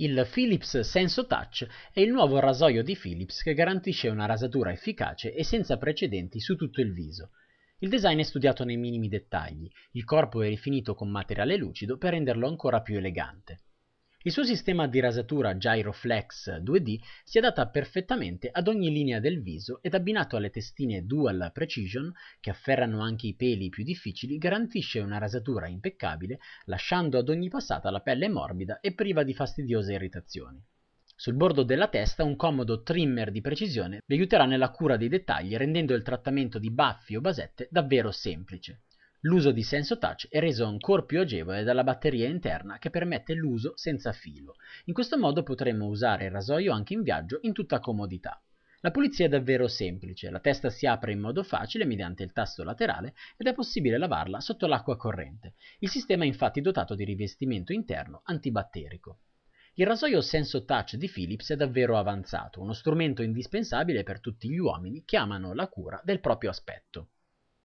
Il Philips Senso Touch è il nuovo rasoio di Philips che garantisce una rasatura efficace e senza precedenti su tutto il viso. Il design è studiato nei minimi dettagli, il corpo è rifinito con materiale lucido per renderlo ancora più elegante. Il suo sistema di rasatura Gyroflex 2D si adatta perfettamente ad ogni linea del viso ed abbinato alle testine Dual Precision, che afferrano anche i peli più difficili, garantisce una rasatura impeccabile, lasciando ad ogni passata la pelle morbida e priva di fastidiose irritazioni. Sul bordo della testa un comodo trimmer di precisione vi aiuterà nella cura dei dettagli rendendo il trattamento di baffi o basette davvero semplice. L'uso di senso touch è reso ancora più agevole dalla batteria interna che permette l'uso senza filo. In questo modo potremo usare il rasoio anche in viaggio in tutta comodità. La pulizia è davvero semplice, la testa si apre in modo facile mediante il tasto laterale ed è possibile lavarla sotto l'acqua corrente. Il sistema è infatti dotato di rivestimento interno antibatterico. Il rasoio senso touch di Philips è davvero avanzato, uno strumento indispensabile per tutti gli uomini che amano la cura del proprio aspetto.